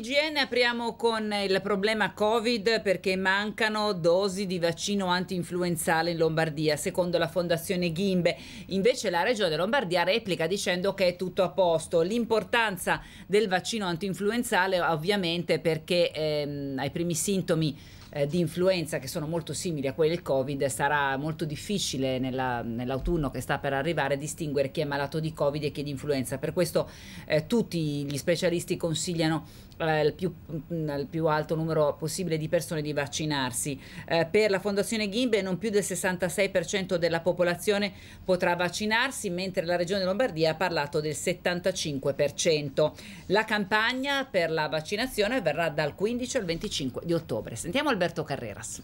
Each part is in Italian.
TGN apriamo con il problema Covid perché mancano dosi di vaccino anti-influenzale in Lombardia, secondo la Fondazione Ghimbe. Invece la Regione Lombardia replica dicendo che è tutto a posto. L'importanza del vaccino anti-influenzale ovviamente perché ehm, ai primi sintomi eh, di influenza che sono molto simili a quelli del Covid sarà molto difficile nell'autunno che sta per arrivare distinguere chi è malato di Covid e chi è di influenza. Per questo eh, tutti gli specialisti consigliano eh, il più, mm, il più, alto numero possibile di persone di vaccinarsi. Eh, per la Fondazione Gimbe non più del 66% della popolazione potrà vaccinarsi, mentre la Regione Lombardia ha parlato del 75%. La campagna per la vaccinazione verrà dal 15 al 25 di ottobre. Sentiamo Alberto Carreras.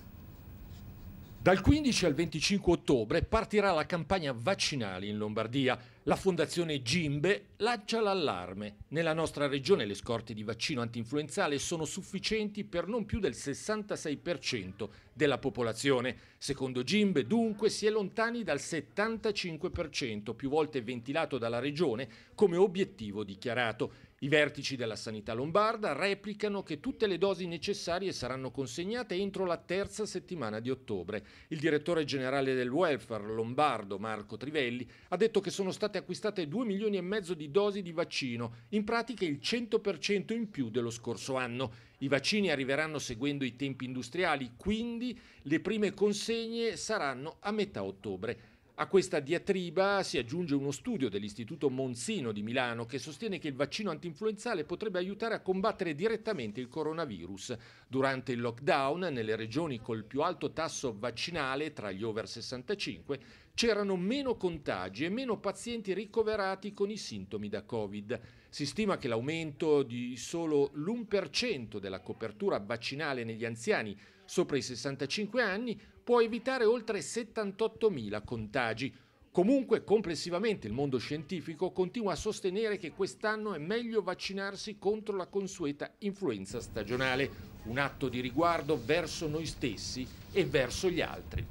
Dal 15 al 25 ottobre partirà la campagna vaccinale in Lombardia. La Fondazione Gimbe lancia l'allarme. Nella nostra regione le scorte di vaccino antinfluenzale sono sufficienti per non più del 66% della popolazione. Secondo Gimbe, dunque, si è lontani dal 75%, più volte ventilato dalla regione, come obiettivo dichiarato. I vertici della sanità lombarda replicano che tutte le dosi necessarie saranno consegnate entro la terza settimana di ottobre. Il direttore generale del welfare lombardo, Marco Trivelli, ha detto che sono state state acquistate 2 milioni e mezzo di dosi di vaccino, in pratica il 100% in più dello scorso anno. I vaccini arriveranno seguendo i tempi industriali, quindi le prime consegne saranno a metà ottobre. A questa diatriba si aggiunge uno studio dell'Istituto Monsino di Milano che sostiene che il vaccino antinfluenzale potrebbe aiutare a combattere direttamente il coronavirus. Durante il lockdown, nelle regioni col più alto tasso vaccinale tra gli over 65, c'erano meno contagi e meno pazienti ricoverati con i sintomi da Covid. Si stima che l'aumento di solo l'1% della copertura vaccinale negli anziani sopra i 65 anni può evitare oltre 78.000 contagi. Comunque, complessivamente, il mondo scientifico continua a sostenere che quest'anno è meglio vaccinarsi contro la consueta influenza stagionale, un atto di riguardo verso noi stessi e verso gli altri.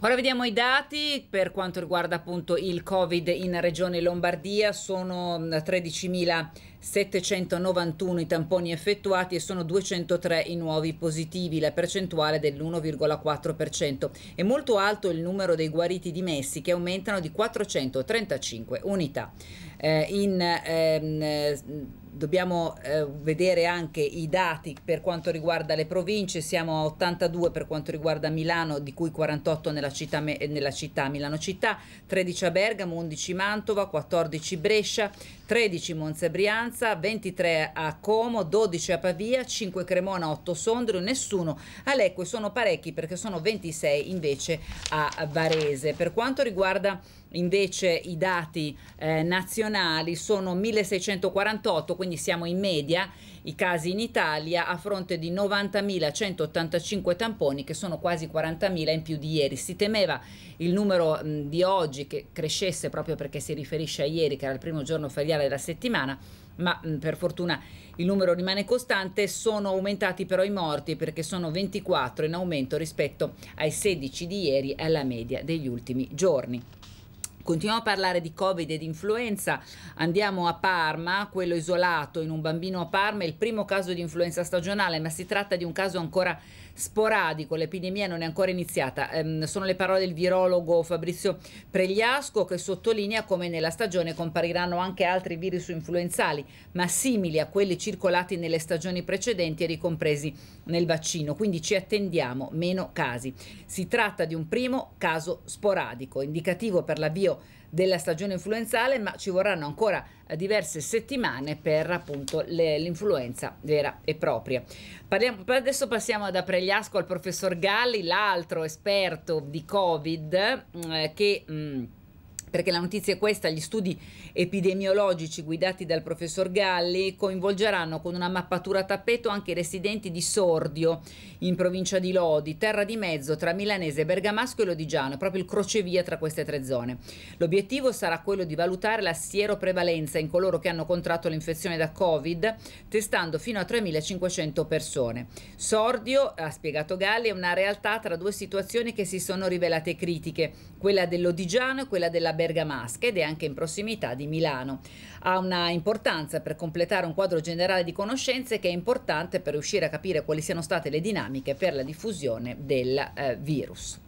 Ora vediamo i dati per quanto riguarda appunto il Covid in Regione Lombardia, sono 13.791 mm, i tamponi effettuati e sono 203 i nuovi positivi, la percentuale dell'1,4%. È molto alto il numero dei guariti dimessi che aumentano di 435 unità. Eh, in, ehm, dobbiamo eh, vedere anche i dati per quanto riguarda le province, siamo a 82 per quanto riguarda Milano, di cui 48 nella città, eh, nella città Milano città, 13 a Bergamo, 11 Mantova, 14 Brescia, 13 Monza Brianza, 23 a Como, 12 a Pavia, 5 Cremona, 8 Sondrio, nessuno a Lecco e sono parecchi perché sono 26 invece a Varese. Per quanto riguarda invece i dati eh, nazionali sono 1648, quindi siamo in media i casi in Italia a fronte di 90.185 tamponi che sono quasi 40.000 in più di ieri. Si temeva il numero mh, di oggi che crescesse proprio perché si riferisce a ieri che era il primo giorno feriale della settimana, ma mh, per fortuna il numero rimane costante, sono aumentati però i morti perché sono 24 in aumento rispetto ai 16 di ieri alla media degli ultimi giorni. Continuiamo a parlare di Covid e di influenza, andiamo a Parma, quello isolato in un bambino a Parma, è il primo caso di influenza stagionale, ma si tratta di un caso ancora sporadico, l'epidemia non è ancora iniziata. Ehm, sono le parole del virologo Fabrizio Pregliasco che sottolinea come nella stagione compariranno anche altri virus influenzali, ma simili a quelli circolati nelle stagioni precedenti e ricompresi nel vaccino, quindi ci attendiamo meno casi. Si tratta di un primo caso sporadico, indicativo per l'avvio della stagione influenzale, ma ci vorranno ancora eh, diverse settimane per appunto l'influenza vera e propria. Parliamo, adesso passiamo ad Apregliasco al professor Galli, l'altro esperto di Covid mm, eh, che... Mh, mm, perché la notizia è questa, gli studi epidemiologici guidati dal professor Galli coinvolgeranno con una mappatura a tappeto anche i residenti di Sordio in provincia di Lodi, terra di mezzo tra Milanese, Bergamasco e Lodigiano, proprio il crocevia tra queste tre zone. L'obiettivo sarà quello di valutare la sieroprevalenza in coloro che hanno contratto l'infezione da Covid, testando fino a 3.500 persone. Sordio, ha spiegato Galli, è una realtà tra due situazioni che si sono rivelate critiche, quella dell'Odigiano e quella della Bergamasco bergamasca ed è anche in prossimità di Milano. Ha una importanza per completare un quadro generale di conoscenze che è importante per riuscire a capire quali siano state le dinamiche per la diffusione del eh, virus.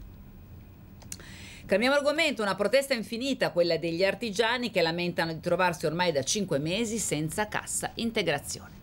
Cambiamo argomento, una protesta infinita, quella degli artigiani che lamentano di trovarsi ormai da 5 mesi senza cassa integrazione.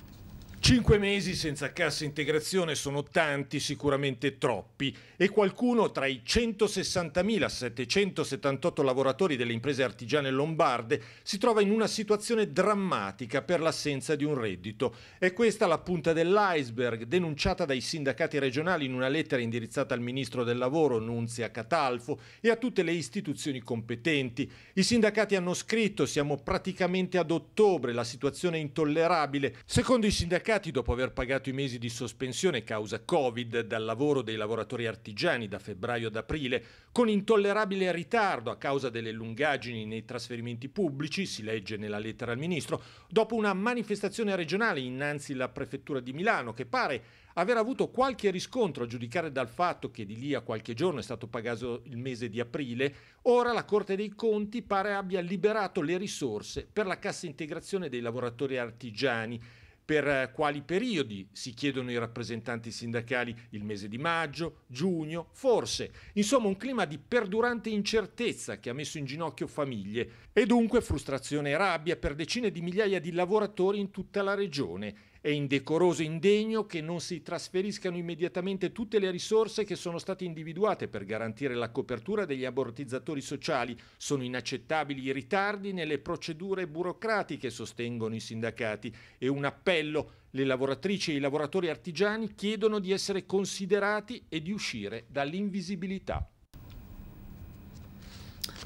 Cinque mesi senza cassa integrazione sono tanti, sicuramente troppi, e qualcuno tra i 160.778 lavoratori delle imprese artigiane lombarde si trova in una situazione drammatica per l'assenza di un reddito. È questa la punta dell'iceberg denunciata dai sindacati regionali in una lettera indirizzata al ministro del lavoro Nunzia Catalfo e a tutte le istituzioni competenti. I sindacati hanno scritto: "Siamo praticamente ad ottobre, la situazione è intollerabile". Secondo i sindacati sindacati, dopo aver pagato i mesi di sospensione causa Covid dal lavoro dei lavoratori artigiani da febbraio ad aprile, con intollerabile ritardo a causa delle lungaggini nei trasferimenti pubblici, si legge nella lettera al ministro, dopo una manifestazione regionale innanzi la prefettura di Milano che pare aver avuto qualche riscontro a giudicare dal fatto che di lì a qualche giorno è stato pagato il mese di aprile, ora la Corte dei Conti pare abbia liberato le risorse per la cassa integrazione dei lavoratori artigiani per quali periodi si chiedono i rappresentanti sindacali? Il mese di maggio, giugno, forse. Insomma, un clima di perdurante incertezza che ha messo in ginocchio famiglie e dunque frustrazione e rabbia per decine di migliaia di lavoratori in tutta la regione è indecoroso e indegno che non si trasferiscano immediatamente tutte le risorse che sono state individuate per garantire la copertura degli ammortizzatori sociali. Sono inaccettabili i ritardi nelle procedure burocratiche, sostengono i sindacati. E un appello, le lavoratrici e i lavoratori artigiani chiedono di essere considerati e di uscire dall'invisibilità.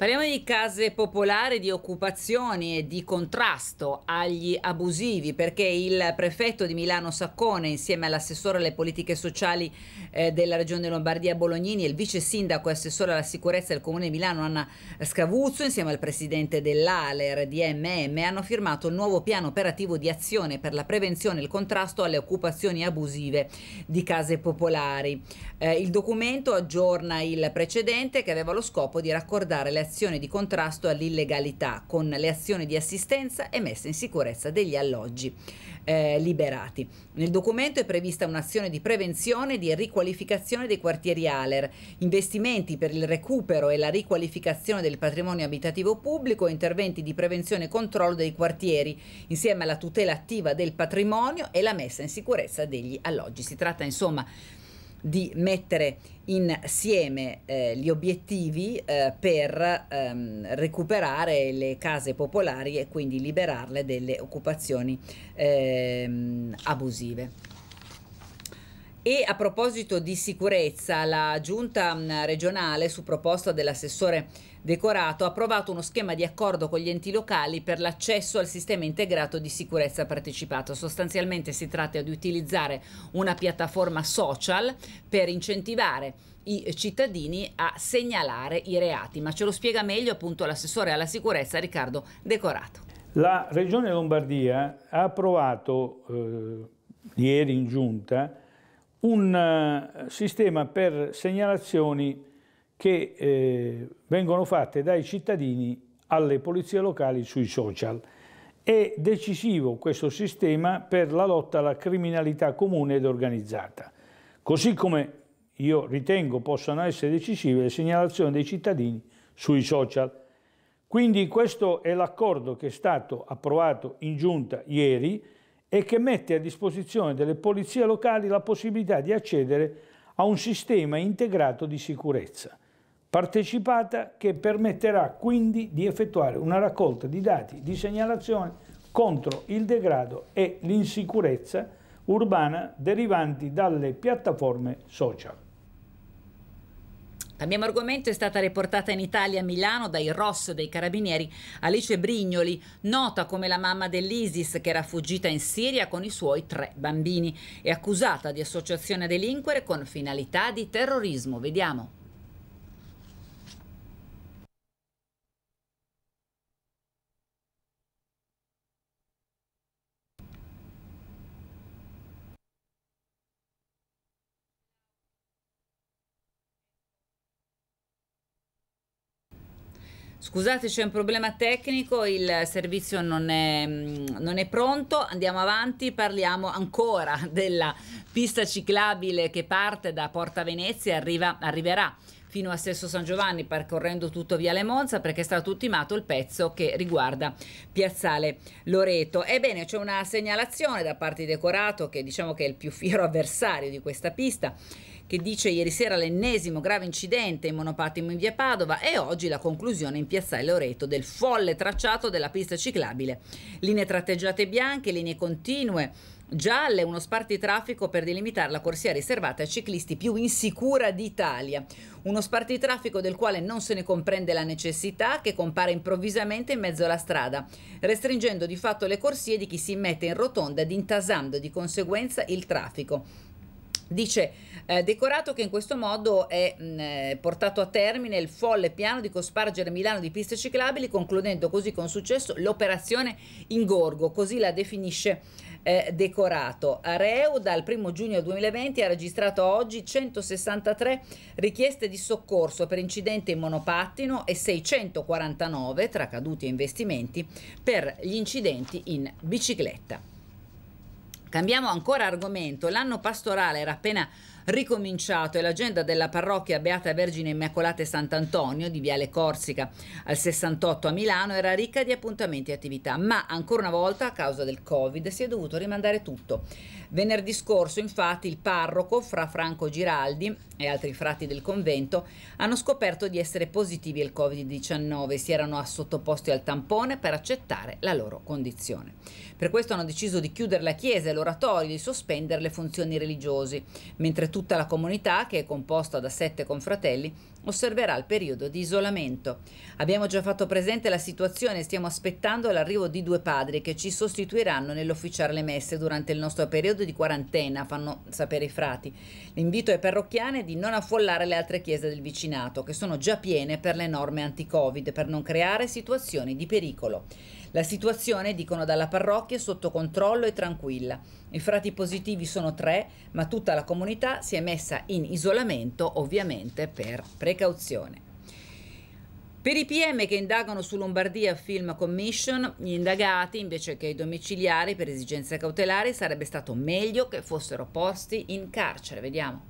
Parliamo di case popolari, di occupazioni e di contrasto agli abusivi perché il prefetto di Milano Saccone insieme all'assessore alle politiche sociali eh, della regione Lombardia Bolognini e il vice sindaco e assessore alla sicurezza del comune di Milano Anna Scavuzzo insieme al presidente dell'ALER di MM, hanno firmato il nuovo piano operativo di azione per la prevenzione e il contrasto alle occupazioni abusive di case popolari. Eh, il documento aggiorna il precedente che aveva lo scopo di raccordare le azioni azioni di contrasto all'illegalità con le azioni di assistenza e messa in sicurezza degli alloggi eh, liberati. Nel documento è prevista un'azione di prevenzione e di riqualificazione dei quartieri ALER, investimenti per il recupero e la riqualificazione del patrimonio abitativo pubblico, e interventi di prevenzione e controllo dei quartieri, insieme alla tutela attiva del patrimonio e la messa in sicurezza degli alloggi. Si tratta insomma di di mettere insieme eh, gli obiettivi eh, per ehm, recuperare le case popolari e quindi liberarle dalle occupazioni ehm, abusive. E a proposito di sicurezza, la giunta mm, regionale, su proposta dell'assessore Decorato, ha approvato uno schema di accordo con gli enti locali per l'accesso al sistema integrato di sicurezza partecipato. Sostanzialmente si tratta di utilizzare una piattaforma social per incentivare i cittadini a segnalare i reati. Ma ce lo spiega meglio appunto l'assessore alla sicurezza Riccardo Decorato. La Regione Lombardia ha approvato eh, ieri in giunta un eh, sistema per segnalazioni che eh, vengono fatte dai cittadini alle polizie locali sui social. È decisivo questo sistema per la lotta alla criminalità comune ed organizzata, così come io ritengo possano essere decisive le segnalazioni dei cittadini sui social. Quindi questo è l'accordo che è stato approvato in giunta ieri, e che mette a disposizione delle polizie locali la possibilità di accedere a un sistema integrato di sicurezza partecipata che permetterà quindi di effettuare una raccolta di dati di segnalazione contro il degrado e l'insicurezza urbana derivanti dalle piattaforme social. La mia argomento è stata riportata in Italia a Milano dai Ross dei Carabinieri Alice Brignoli, nota come la mamma dell'ISIS che era fuggita in Siria con i suoi tre bambini e accusata di associazione a delinquere con finalità di terrorismo. Vediamo. Scusate, c'è un problema tecnico, il servizio non è, mm, non è, pronto, andiamo avanti, parliamo ancora della pista ciclabile che parte da Porta Venezia e arriva, arriverà fino a Sesso San Giovanni percorrendo tutto via Le Monza perché è stato ultimato il pezzo che riguarda Piazzale Loreto. Ebbene c'è una segnalazione da parte di Decorato che diciamo che è il più fiero avversario di questa pista che dice ieri sera l'ennesimo grave incidente in monopattino in via Padova e oggi la conclusione in piazzale Loreto del folle tracciato della pista ciclabile. Linee tratteggiate bianche, linee continue, gialle, uno spartitraffico per delimitare la corsia riservata ai ciclisti più insicura d'Italia. Uno spartitraffico del quale non se ne comprende la necessità, che compare improvvisamente in mezzo alla strada, restringendo di fatto le corsie di chi si mette in rotonda ed intasando di conseguenza il traffico. Dice eh, decorato che in questo modo è mh, mm, eh, portato a termine il folle piano di cospargere Milano di piste ciclabili, concludendo così con successo l'operazione Ingorgo, così la definisce eh, decorato. Reu dal 1 giugno 2020 ha registrato oggi 163 richieste di soccorso per incidente in monopattino e 649 tra caduti e investimenti per gli incidenti in bicicletta. Cambiamo ancora argomento. L'anno pastorale era appena ricominciato e l'agenda della parrocchia Beata Vergine Immacolata e Sant'Antonio di Viale Corsica al 68 a Milano era ricca di appuntamenti e attività, ma ancora una volta a causa del Covid si è dovuto rimandare tutto. Venerdì scorso, infatti, il parroco fra Franco Giraldi e altri frati del convento hanno scoperto di essere positivi al Covid-19 e si erano sottoposti al tampone per accettare la loro condizione. Per questo hanno deciso di chiudere la chiesa e l'oratorio, e di sospendere le funzioni religiose, mentre tutta la comunità che è composta da sette confratelli osserverà il periodo di isolamento. Abbiamo già fatto presente la situazione e stiamo aspettando l'arrivo di due padri che ci sostituiranno nell'officiare messe durante il nostro periodo di quarantena, fanno sapere i frati. L'invito ai parrocchiani è di non affollare le altre chiese del vicinato, che sono già piene per le norme anti-Covid, per non creare situazioni di pericolo. La situazione, dicono dalla parrocchia, è sotto controllo e tranquilla. I frati positivi sono tre, ma tutta la comunità si è messa in isolamento, ovviamente per prevenire precauzione. Per i PM che indagano su Lombardia Film Commission, gli indagati invece che i domiciliari per esigenze cautelari sarebbe stato meglio che fossero posti in carcere. Vediamo.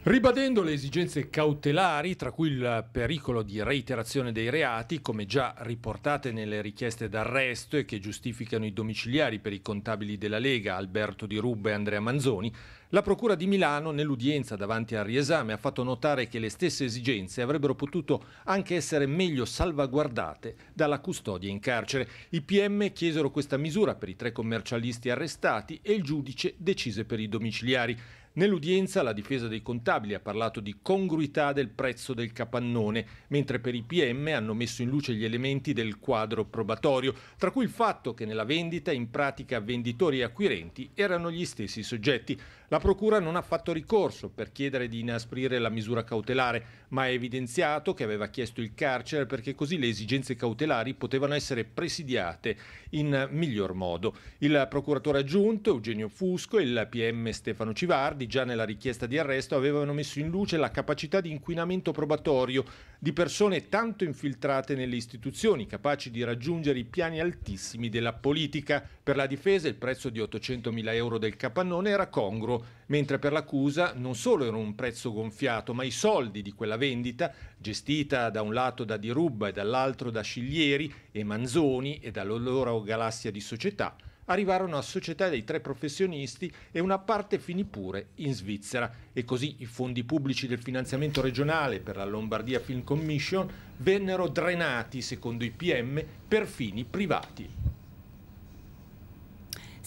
Ribadendo le esigenze cautelari, tra cui il pericolo di reiterazione dei reati, come già riportate nelle richieste d'arresto e che giustificano i domiciliari per i contabili della Lega, Alberto Di Rubba e Andrea Manzoni, la Procura di Milano, nell'udienza davanti al riesame, ha fatto notare che le stesse esigenze avrebbero potuto anche essere meglio salvaguardate dalla custodia in carcere. I PM chiesero questa misura per i tre commercialisti arrestati e il giudice decise per i domiciliari. Nell'udienza la difesa dei contabili ha parlato di congruità del prezzo del capannone, mentre per i PM hanno messo in luce gli elementi del quadro probatorio, tra cui il fatto che nella vendita in pratica venditori e acquirenti erano gli stessi soggetti. La Procura non ha fatto ricorso per chiedere di inasprire la misura cautelare, ma ha evidenziato che aveva chiesto il carcere perché così le esigenze cautelari potevano essere presidiate in miglior modo. Il procuratore aggiunto Eugenio Fusco e il PM Stefano Civardi già nella richiesta di arresto avevano messo in luce la capacità di inquinamento probatorio di persone tanto infiltrate nelle istituzioni, capaci di raggiungere i piani altissimi della politica. Per la difesa il prezzo di 800.000 euro del capannone era congruo, mentre per l'accusa non solo era un prezzo gonfiato, ma i soldi di quella vendita, gestita da un lato da Dirubba e dall'altro da Sciglieri e Manzoni e dall'allora galassia di società, arrivarono a società dei tre professionisti e una parte finì pure in Svizzera. E così i fondi pubblici del finanziamento regionale per la Lombardia Film Commission vennero drenati, secondo i PM, per fini privati.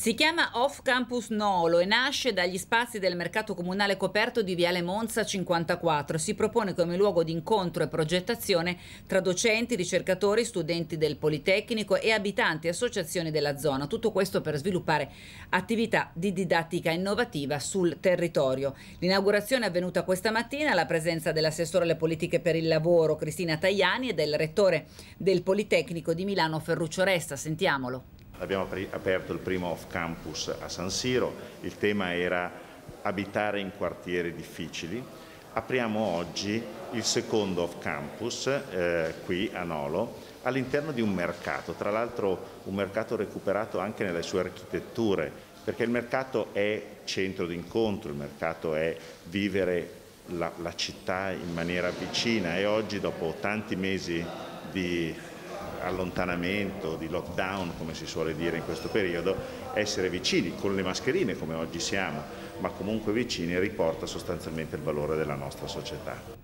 Si chiama Off Campus Nolo e nasce dagli spazi del mercato comunale coperto di Viale Monza 54. Si propone come luogo di incontro e progettazione tra docenti, ricercatori, studenti del Politecnico e abitanti e associazioni della zona. Tutto questo per sviluppare attività di didattica innovativa sul territorio. L'inaugurazione è avvenuta questa mattina alla presenza dell'assessore alle politiche per il lavoro Cristina Tajani e del rettore del Politecnico di Milano Ferruccio Resta. Sentiamolo abbiamo aperto il primo off campus a San Siro, il tema era abitare in quartieri difficili. Apriamo oggi il secondo off campus eh, qui a Nolo all'interno di un mercato, tra l'altro un mercato recuperato anche nelle sue architetture, perché il mercato è centro d'incontro, il mercato è vivere la, la città in maniera vicina e oggi dopo tanti mesi di allontanamento, di lockdown come si suole dire in questo periodo, essere vicini con le mascherine come oggi siamo, ma comunque vicini riporta sostanzialmente il valore della nostra società.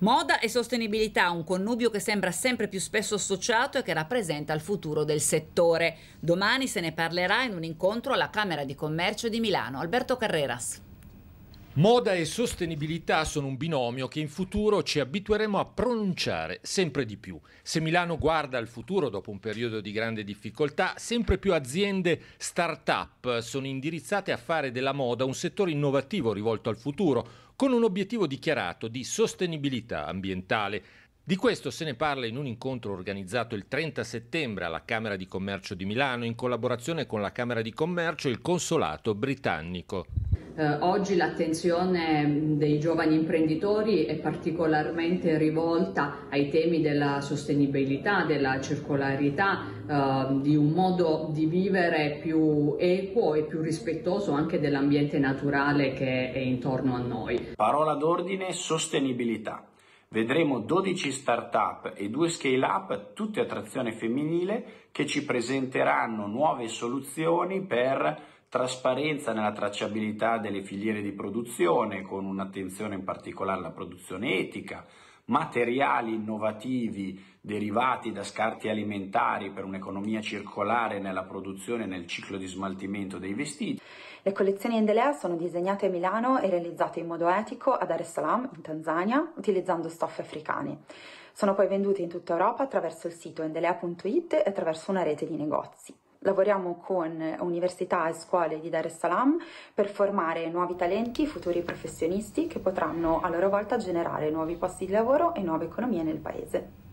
Moda e sostenibilità, un connubio che sembra sempre più spesso associato e che rappresenta il futuro del settore. Domani se ne parlerà in un incontro alla Camera di Commercio di Milano. Alberto Carreras. Moda e sostenibilità sono un binomio che in futuro ci abitueremo a pronunciare sempre di più. Se Milano guarda al futuro dopo un periodo di grande difficoltà, sempre più aziende start-up sono indirizzate a fare della moda un settore innovativo rivolto al futuro, con un obiettivo dichiarato di sostenibilità ambientale, di questo se ne parla in un incontro organizzato il 30 settembre alla Camera di Commercio di Milano in collaborazione con la Camera di Commercio e il Consolato britannico. Eh, oggi l'attenzione mm, dei giovani imprenditori è particolarmente rivolta ai temi della sostenibilità, della circolarità, eh, di un modo di vivere più equo e più rispettoso anche dell'ambiente naturale che è intorno a noi. Parola d'ordine sostenibilità. Vedremo 12 start-up e 2 scale-up, tutte a trazione femminile, che ci presenteranno nuove soluzioni per trasparenza nella tracciabilità delle filiere di produzione, con un'attenzione in particolare alla produzione etica, materiali innovativi derivati da scarti alimentari per un'economia circolare nella produzione e nel ciclo di smaltimento dei vestiti. Le collezioni Endelea sono disegnate a Milano e realizzate in modo etico ad Dar es Salaam, in Tanzania, utilizzando stoffe africane. Sono poi vendute in tutta Europa attraverso il sito endelea.it e attraverso una rete di negozi. Lavoriamo con università e scuole di Dar es Salaam per formare nuovi talenti, futuri professionisti che potranno a loro volta generare nuovi posti di lavoro e nuove economie nel paese.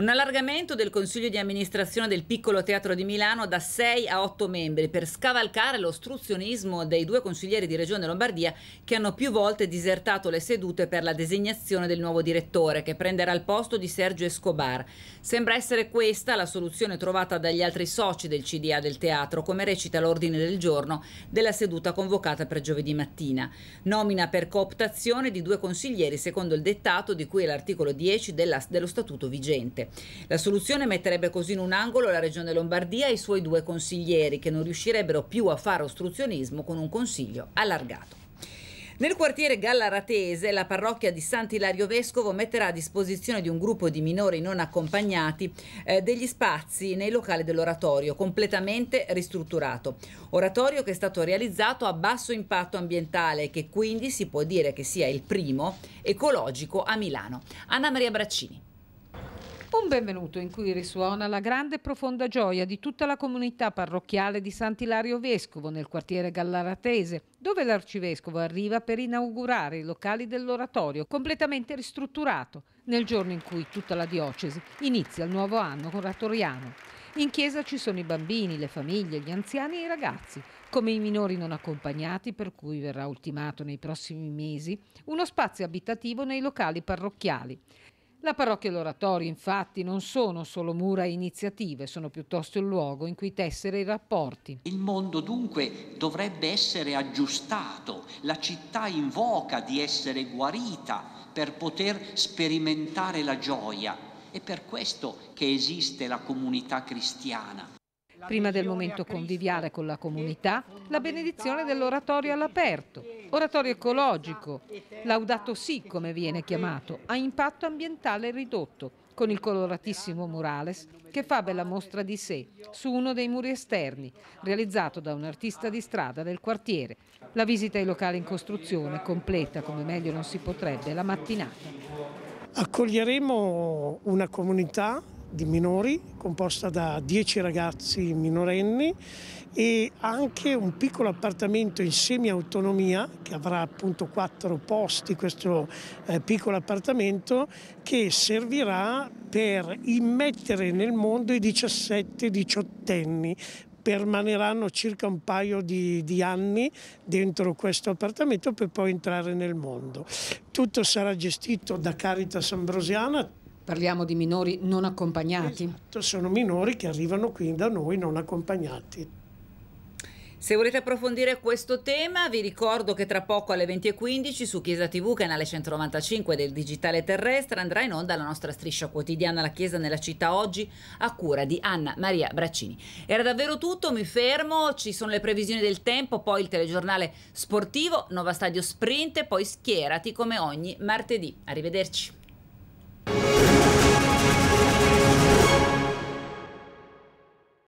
Un allargamento del Consiglio di amministrazione del Piccolo Teatro di Milano da 6 a 8 membri per scavalcare l'ostruzionismo dei due consiglieri di Regione Lombardia che hanno più volte disertato le sedute per la designazione del nuovo direttore che prenderà il posto di Sergio Escobar. Sembra essere questa la soluzione trovata dagli altri soci del CDA del teatro, come recita l'ordine del giorno della seduta convocata per giovedì mattina. Nomina per cooptazione di due consiglieri secondo il dettato di cui è l'articolo 10 della, dello statuto vigente. La soluzione metterebbe così in un angolo la Regione Lombardia e i suoi due consiglieri che non riuscirebbero più a fare ostruzionismo con un consiglio allargato. Nel quartiere Gallaratese la parrocchia di Sant'Ilario Vescovo metterà a disposizione di un gruppo di minori non accompagnati eh, degli spazi nei locali dell'oratorio, completamente ristrutturato. Oratorio che è stato realizzato a basso impatto ambientale e che quindi si può dire che sia il primo ecologico a Milano. Anna Maria Braccini. Un benvenuto in cui risuona la grande e profonda gioia di tutta la comunità parrocchiale di Sant'Ilario Vescovo nel quartiere Gallaratese, dove l'arcivescovo arriva per inaugurare i locali dell'oratorio completamente ristrutturato nel giorno in cui tutta la diocesi inizia il nuovo anno oratoriano. In chiesa ci sono i bambini, le famiglie, gli anziani e i ragazzi, come i minori non accompagnati, per cui verrà ultimato nei prossimi mesi, uno spazio abitativo nei locali parrocchiali. La parrocchia e l'oratorio infatti non sono solo mura e iniziative, sono piuttosto il luogo in cui tessere i rapporti. Il mondo dunque dovrebbe essere aggiustato, la città invoca di essere guarita per poter sperimentare la gioia. È per questo che esiste la comunità cristiana. Prima del momento conviviale con la comunità, la benedizione dell'oratorio all'aperto, oratorio ecologico, laudato sì come viene chiamato, a impatto ambientale ridotto, con il coloratissimo murales che fa bella mostra di sé su uno dei muri esterni, realizzato da un artista di strada del quartiere. La visita ai locali in costruzione completa, come meglio non si potrebbe, la mattinata. Accoglieremo una comunità di minori, composta da 10 ragazzi minorenni e anche un piccolo appartamento in semi-autonomia che avrà appunto quattro posti, questo eh, piccolo appartamento che servirà per immettere nel mondo i 17 18 anni permaneranno circa un paio di, di, anni dentro questo appartamento per poi entrare nel mondo. Tutto sarà gestito da Caritas Ambrosiana, Parliamo di minori non accompagnati. Esatto, sono minori che arrivano qui da noi non accompagnati. Se volete approfondire questo tema vi ricordo che tra poco alle 20.15 su Chiesa TV, canale 195 del Digitale Terrestre, andrà in onda la nostra striscia quotidiana La Chiesa nella città oggi a cura di Anna Maria Braccini. Era davvero tutto, mi fermo, ci sono le previsioni del tempo, poi il telegiornale sportivo, Nova Stadio Sprint e poi schierati come ogni martedì. Arrivederci.